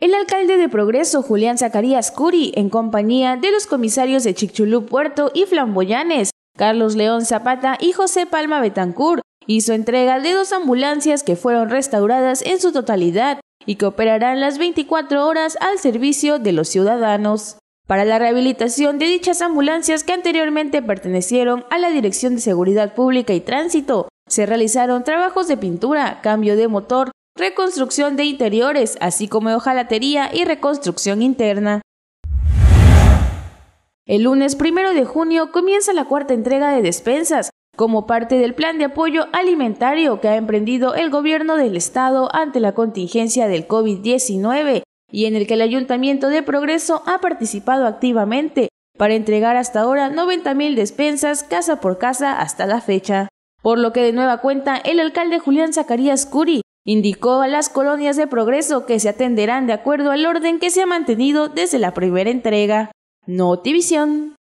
El alcalde de Progreso, Julián Zacarías Curi, en compañía de los comisarios de Chichulú Puerto y Flamboyanes, Carlos León Zapata y José Palma Betancur, hizo entrega de dos ambulancias que fueron restauradas en su totalidad y que operarán las 24 horas al servicio de los ciudadanos. Para la rehabilitación de dichas ambulancias que anteriormente pertenecieron a la Dirección de Seguridad Pública y Tránsito, se realizaron trabajos de pintura, cambio de motor, reconstrucción de interiores, así como hojalatería y reconstrucción interna. El lunes 1 de junio comienza la cuarta entrega de despensas, como parte del plan de apoyo alimentario que ha emprendido el gobierno del estado ante la contingencia del COVID-19 y en el que el Ayuntamiento de Progreso ha participado activamente para entregar hasta ahora 90.000 despensas casa por casa hasta la fecha. Por lo que de nueva cuenta, el alcalde Julián Zacarías Curi Indicó a las colonias de progreso que se atenderán de acuerdo al orden que se ha mantenido desde la primera entrega. Notivisión.